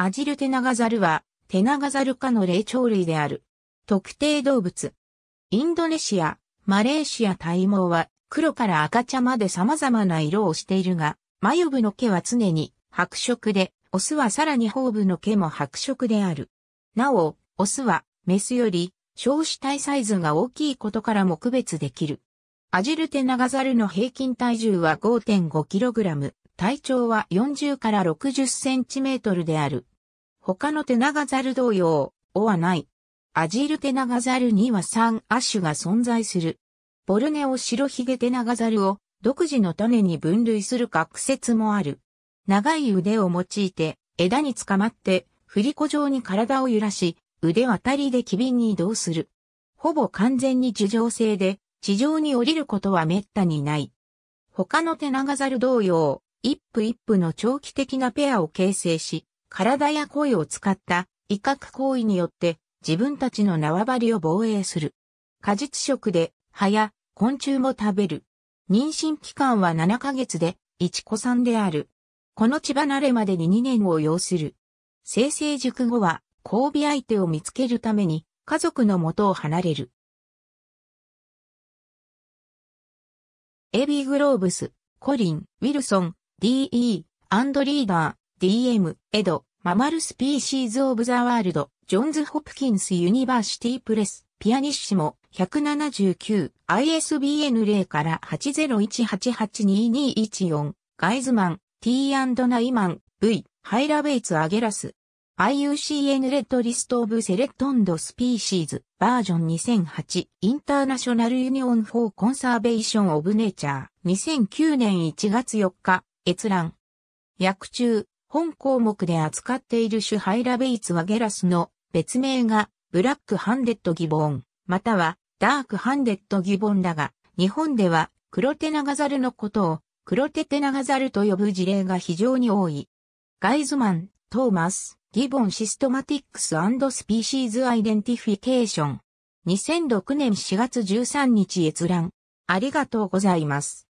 アジルテナガザルは、テナガザル科の霊長類である。特定動物。インドネシア、マレーシア体毛は、黒から赤茶まで様々な色をしているが、眉部の毛は常に白色で、オスはさらに頬部の毛も白色である。なお、オスは、メスより、小子体サイズが大きいことからも区別できる。アジルテナガザルの平均体重は 5.5kg。体長は40から60センチメートルである。他のテナガザル同様、尾はない。アジールテナガザルには3亜種が存在する。ボルネオ白ヒゲテナガザルを独自の種に分類する学説もある。長い腕を用いて枝につかまって振り子状に体を揺らし、腕渡りで機敏に移動する。ほぼ完全に樹上性で地上に降りることは滅多にない。他のテナガザル同様、一夫一夫の長期的なペアを形成し、体や声を使った威嚇行為によって自分たちの縄張りを防衛する。果実食で葉や昆虫も食べる。妊娠期間は7ヶ月で1子さんである。この血離れまでに2年を要する。生成熟後は交尾相手を見つけるために家族の元を離れる。エビグローブス、コリン、ウィルソン、DE& リーダー DM エドママルスピーシーズ・オブ・ザ・ワールドジョンズ・ホプキンス・ユニバーシティ・プレスピアニッシモ 179ISBN0 から8 0 1 8 8 2 2 1 4ガイズマン T& ナイマン V ハイラベイツ・アゲラス IUCN レッドリストオブセレクトンドスピーシーズバージョン2008インターナショナルユニオンフォーコンサーベーションオブネイチャー2009年1月4日閲覧。訳中、本項目で扱っている主ハイラベイツはゲラスの別名がブラックハンデッドギボン、またはダークハンデッドギボンだが、日本では黒手長猿のことを黒手手長猿と呼ぶ事例が非常に多い。ガイズマン、トーマス、ギボンシストマティックススピーシーズアイデンティフィケーション。2006年4月13日閲覧。ありがとうございます。